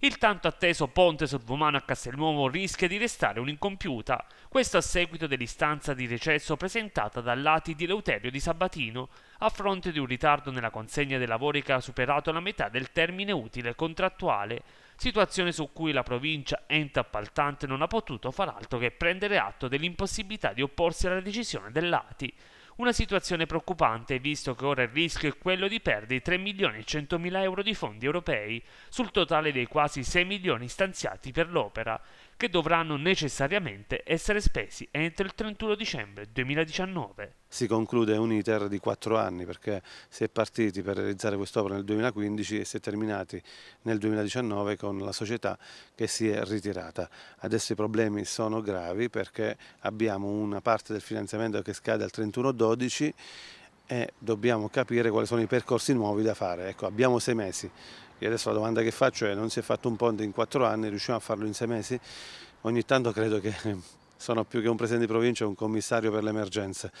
Il tanto atteso ponte sul Vomano a Castelnuovo rischia di restare un'incompiuta, questo a seguito dell'istanza di recesso presentata dall'ATI di Leuterio di Sabatino, a fronte di un ritardo nella consegna dei lavori che ha superato la metà del termine utile contrattuale, situazione su cui la provincia ente appaltante non ha potuto far altro che prendere atto dell'impossibilità di opporsi alla decisione dell'ATI, una situazione preoccupante, visto che ora il rischio è quello di perdere 3 milioni e 100 mila euro di fondi europei, sul totale dei quasi 6 milioni stanziati per l'opera, che dovranno necessariamente essere spesi entro il 31 dicembre 2019. Si conclude un iter di quattro anni perché si è partiti per realizzare quest'opera nel 2015 e si è terminati nel 2019 con la società che si è ritirata. Adesso i problemi sono gravi perché abbiamo una parte del finanziamento che scade al 31-12 e dobbiamo capire quali sono i percorsi nuovi da fare. Ecco, abbiamo sei mesi. E adesso la domanda che faccio è non si è fatto un ponte in quattro anni, riusciamo a farlo in sei mesi? Ogni tanto credo che sono più che un presidente di provincia, un commissario per le emergenze.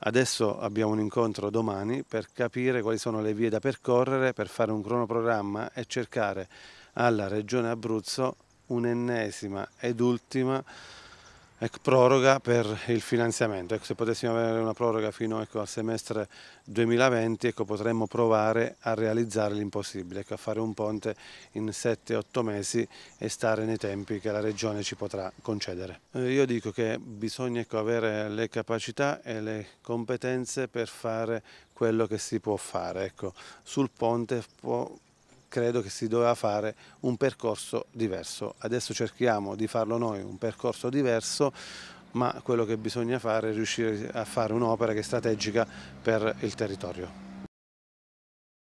Adesso abbiamo un incontro domani per capire quali sono le vie da percorrere, per fare un cronoprogramma e cercare alla Regione Abruzzo un'ennesima ed ultima ecco, proroga per il finanziamento. Ecco, se potessimo avere una proroga fino ecco, al semestre 2020 ecco, potremmo provare a realizzare l'impossibile, ecco, a fare un ponte in 7-8 mesi e stare nei tempi che la Regione ci potrà concedere. Eh, io dico che bisogna ecco, avere le capacità e le competenze per fare quello che si può fare. Sul ponte può credo che si doveva fare un percorso diverso. Adesso cerchiamo di farlo noi un percorso diverso, ma quello che bisogna fare è riuscire a fare un'opera che è strategica per il territorio.